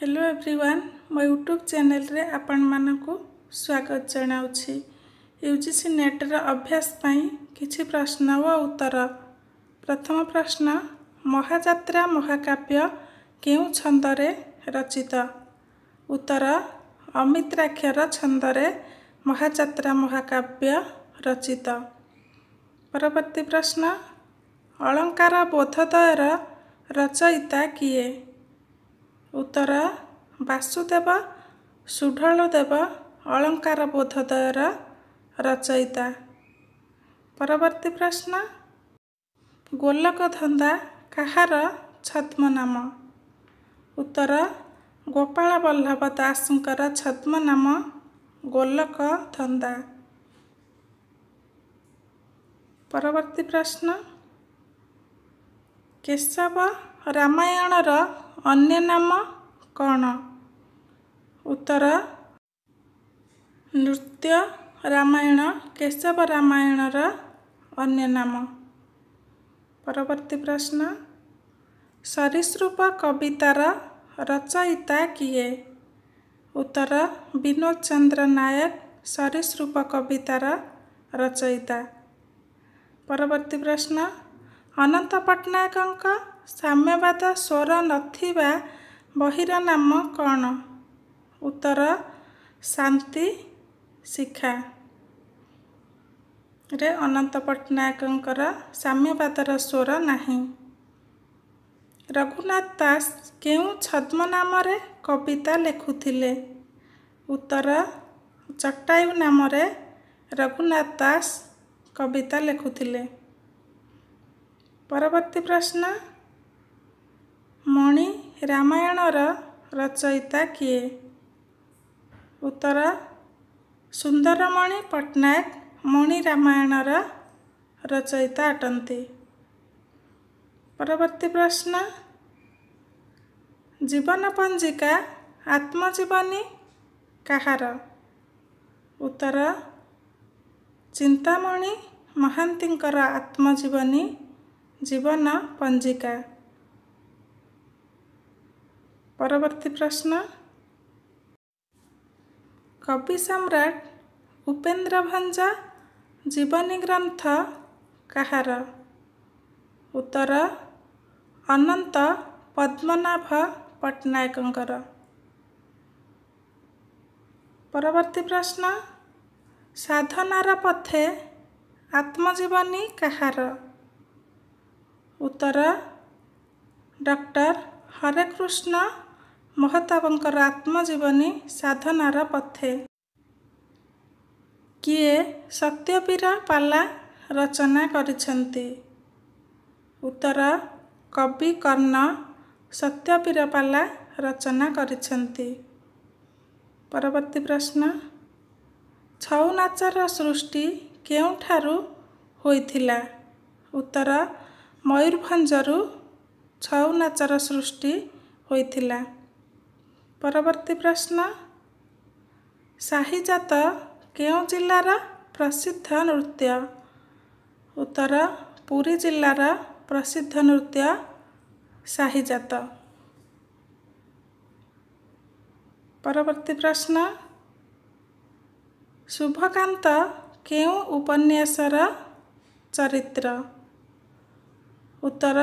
Hello everyone ମୋ YouTube ଚ୍ୟାନେଲ୍ରେ ଆପଣମାନଙ୍କୁ ସ୍ୱାଗତ ଜଣାଉଛି ୟୁ ଜି ସି ନେଟ୍ର ଅଭ୍ୟାସ ପାଇଁ କିଛି ପ୍ରଶ୍ନ ଓ ଉତ୍ତର ପ୍ରଥମ ପ୍ରଶ୍ନ ମହାଯାତ୍ରା ମହାକାବ୍ୟ କେଉଁ ଛନ୍ଦରେ ରଚିତ ଉତ୍ତର ଅମିତ୍ରାକ୍ଷର ଛନ୍ଦରେ ମହାଯାତ୍ରା ମହାକାବ୍ୟ ରଚିତ ପରବର୍ତ୍ତୀ ପ୍ରଶ୍ନ ଅଳଙ୍କାର ବୋଧଦୟର ରଚୟିତା କିଏ ଉତ୍ତରା ବାସୁଦେବ ସୁଢ଼ଳ ଦେବ ଅଳଙ୍କାର ବୋଧୋଦୟର ରଚୟିତା ପରବର୍ତ୍ତୀ ପ୍ରଶ୍ନ ଗୋଲକ ଧନ୍ଦା କାହାର ଛଦ୍ମ ନାମ ଉତ୍ତର ଗୋପାଳ ବଲ୍ଲଭ ଦାସଙ୍କର ଛଦ୍ମ ନାମ ଗୋଲକ ଧନ୍ଦା ପରବର୍ତ୍ତୀ ପ୍ରଶ୍ନ କେଶବ रामायण र अन्य नाम कतर नृत्य रामायण केशव रामायण र अन्य परवर्ती प्रश्न सरीसरूप कवित रचयिता कि उत्तर विनोद चंद्र नायक सरीसरूप कवित परवर्ती प्रश्न अनंत पट्टनायक ସାମ୍ୟବାଦ ସ୍ୱର ନଥିବା ବହିର ନାମ କ'ଣ ଉତ୍ତର ଶାନ୍ତି ଶିଖା ରେ ଅନନ୍ତ ପଟ୍ଟନାୟକଙ୍କର ସାମ୍ୟବାଦର ସ୍ୱର ନାହିଁ ରଘୁନାଥ ଦାସ କେଉଁ ଛଦ୍ମ ନାମରେ କବିତା ଲେଖୁଥିଲେ ଉତ୍ତର ଚଟାୟୁ ନାମରେ ରଘୁନାଥ ଦାସ କବିତା ଲେଖୁଥିଲେ ପରବର୍ତ୍ତୀ ପ୍ରଶ୍ନ मणिरमाण रिता कि उत्तर सुन्दरमणि पट्टनायक मणिराण रचयिता अट्ने पर्ती प्रश्न जीवन पञ्जिक आत्मजीवनी महान चिन्तामणि महातिको आत्मजीवनी जीवन पञ्जिक परवर्ती प्रश्न सम्राट उपेन्द्र भन्जा जीवनी ग्रन्थ कहार उत्तर अनन्त पद्मनाभ परवर्ती प्रश्न साधनार पथे आत्मजीवनी कार डक्टर हरेकृष्ण ମହତାବଙ୍କର ଆତ୍ମଜୀବନୀ ସାଧନାର ପଥେ କିଏ ସତ୍ୟବୀର ପାଲା ରଚନା କରିଛନ୍ତି ଉତ୍ତର କବି କର୍ଣ୍ଣ ସତ୍ୟବୀର ପାଲା ରଚନା କରିଛନ୍ତି ପରବର୍ତ୍ତୀ ପ୍ରଶ୍ନ ଛଉ ନାଚର ସୃଷ୍ଟି କେଉଁଠାରୁ ହୋଇଥିଲା ଉତ୍ତର ମୟୂରଭଞ୍ଜରୁ ଛଉ ନାଚର ସୃଷ୍ଟି ହୋଇଥିଲା परवर्ती प्रश्न साहिजात के जा प्रसिद्ध नृत्य उत्तर पुी जर प्रसिद्ध नृत्य परवर्ती प्रश्न शुभकान्त केन्यास र चरित उत्तर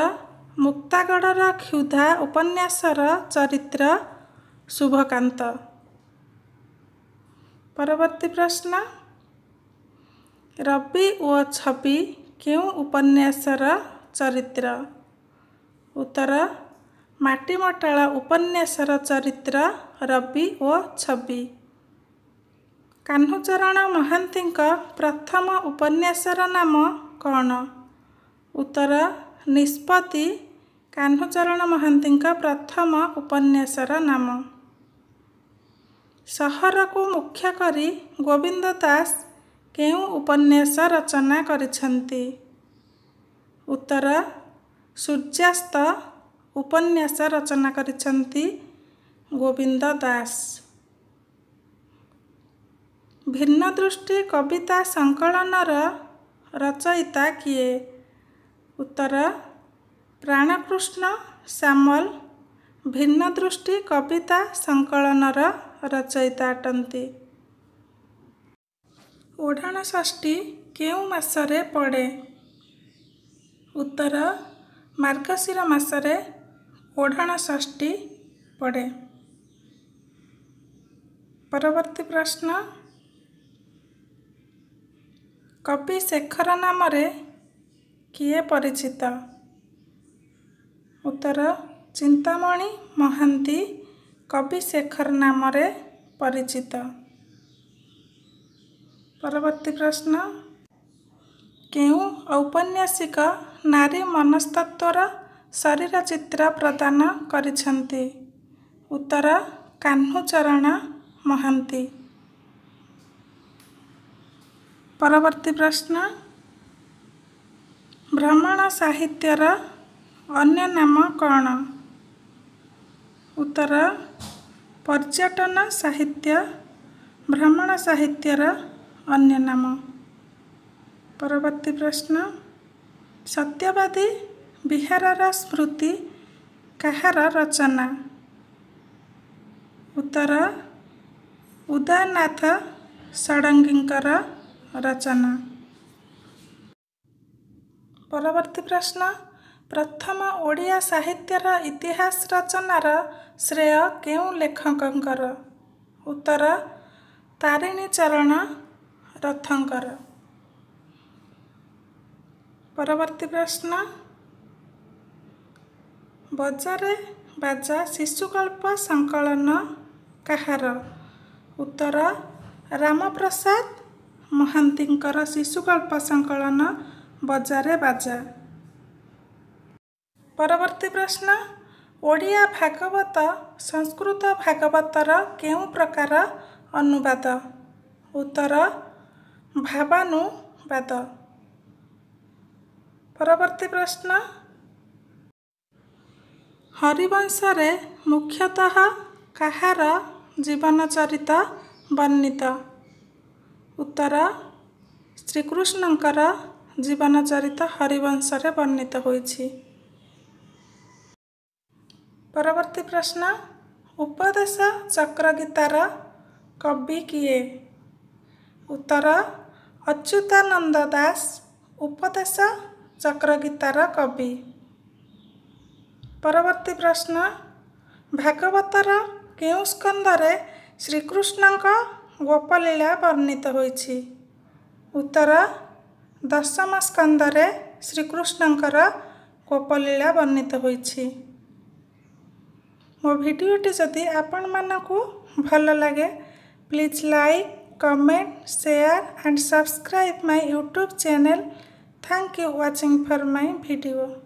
मुक्तागढर क्षुधा उपन्यास र चरित्र परवर्ती प्रश्न रवि ओ छवि उपन्यास र चरित्र उत्तर माटिमटल उपन्यास र चरित्र रवि छुचरण महान्तको प्रथम उपन्यास र नाम कन् उत्तर निष्पत्ति कान्नचर महान्तको प्रथम उपन्यास र नाम ସହରକୁ ମୁଖ୍ୟ କରି ଗୋବିନ୍ଦ ଦାସ କେଉଁ ଉପନ୍ୟାସ ରଚନା କରିଛନ୍ତି ଉତ୍ତର ସୂର୍ଯ୍ୟାସ୍ତ ଉପନ୍ୟାସ ରଚନା କରିଛନ୍ତି ଗୋବିନ୍ଦ ଦାସ ଭିନ୍ନ ଦୃଷ୍ଟି କବିତା ସଂକଳନର ରଚୟିତା କିଏ ଉତ୍ତର ପ୍ରାଣକୃଷ୍ଣ ସାମଲ ଭିନ୍ନ ଦୃଷ୍ଟି କବିତା ସଂକଳନର ରଚୟିତା ଅଟନ୍ତି ଓଢ଼ାଣ ଷଷ୍ଠୀ କେଉଁ ମାସରେ ପଡ଼େ ଉତ୍ତର ମାର୍ଗଶିର ମାସରେ ଓଢ଼ାଣ ଷଷ୍ଠୀ ପଡ଼େ ପରବର୍ତ୍ତୀ ପ୍ରଶ୍ନ କବି ଶେଖର ନାମରେ କିଏ ପରିଚିତ ଉତ୍ତର ଚିନ୍ତାମଣି ମହାନ୍ତି कवी शेखर नमे परिचित परबी प्रश्न केव औपन्यासिक नारी मनस्तत्व शरीर चित्र प्रदान करतर कान्हरण महा परवर्ती प्रश्न भ्रमण साहित्यर नाम कण उत्तर पर्यटन साहित्य भ्रमण साहित्यर नाम परि प्रश्न सत्यवादी स्मृति स्मृती रचना। उत्तर उदयनाथ षडंगीर रचना परवर्ती प्रश्न ପ୍ରଥମ ଓଡ଼ିଆ ସାହିତ୍ୟର ଇତିହାସ ରଚନାର ଶ୍ରେୟ କେଉଁ ଲେଖକଙ୍କର ଉତ୍ତର ତାରିଣୀ ଚରଣ ରଥଙ୍କର ପରବର୍ତ୍ତୀ ପ୍ରଶ୍ନ ବଜାରେ ବାଜା ଶିଶୁ ଗଳ୍ପ ସଂକଳନ କାହାର ଉତ୍ତର ରାମପ୍ରସାଦ ମହାନ୍ତିଙ୍କର ଶିଶୁ ଗଳ୍ପ ସଂକଳନ ବଜାରେ ବାଜା ପରବର୍ତ୍ତୀ ପ୍ରଶ୍ନ ଓଡ଼ିଆ ଭାଗବତ ସଂସ୍କୃତ ଭାଗବତର କେଉଁ ପ୍ରକାର ଅନୁବାଦ ଉତ୍ତର ଭାବାନୁବାଦ ପରବର୍ତ୍ତୀ ପ୍ରଶ୍ନ ହରିବଂଶରେ ମୁଖ୍ୟତଃ କାହାର ଜୀବନଚରିତ ବର୍ଣ୍ଣିତ ଉତ୍ତର ଶ୍ରୀକୃଷ୍ଣଙ୍କର ଜୀବନଚରିତ ହରିବଂଶରେ ବର୍ଣ୍ଣିତ ହୋଇଛି ପରବର୍ତ୍ତୀ ପ୍ରଶ୍ନ ଉପଦେଶ ଚକ୍ର ଗୀତାର କବି କିଏ ଉତ୍ତର ଅଚ୍ୟୁତାନନ୍ଦ ଦାସ ଉପଦେଶ ଚକ୍ର ଗୀତାର କବି ପରବର୍ତ୍ତୀ ପ୍ରଶ୍ନ ଭାଗବତର କେଉଁ ସ୍କନ୍ଧରେ ଶ୍ରୀକୃଷ୍ଣଙ୍କ ଗୋପଲୀଳା ବର୍ଣ୍ଣିତ ହୋଇଛି ଉତ୍ତର ଦଶମ ସ୍କନ୍ଧରେ ଶ୍ରୀକୃଷ୍ଣଙ୍କର ଗୋପଲୀଳା ବର୍ଣ୍ଣିତ ହୋଇଛି ମୋ ଭିଡ଼ିଓଟି ଯଦି ଆପଣମାନଙ୍କୁ ଭଲ ଲାଗେ please like comment share and subscribe my YouTube channel thank you watching for my video